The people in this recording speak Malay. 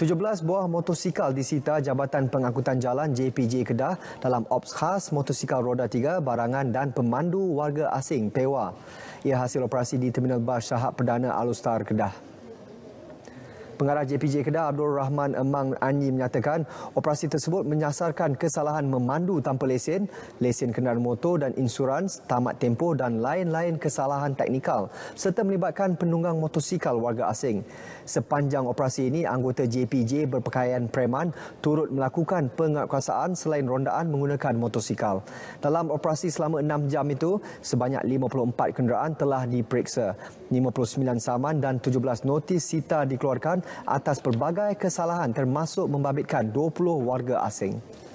17 buah motosikal disita Jabatan Pengangkutan Jalan JPJ Kedah dalam ops khas motosikal roda 3 barangan dan pemandu warga asing Pewa. Ia hasil operasi di Terminal Bas Syahab Perdana Alustar Kedah. Pengarah JPJ Kedah Abdul Rahman Emang Anyi menyatakan operasi tersebut menyasarkan kesalahan memandu tanpa lesen, lesen kenderaan motor dan insurans, tamat tempoh dan lain-lain kesalahan teknikal serta melibatkan penunggang motosikal warga asing. Sepanjang operasi ini, anggota JPJ berpakaian preman turut melakukan penguatkuasaan selain rondaan menggunakan motosikal. Dalam operasi selama enam jam itu, sebanyak 54 kenderaan telah diperiksa. 59 saman dan 17 notis sita dikeluarkan atas pelbagai kesalahan termasuk membabitkan 20 warga asing.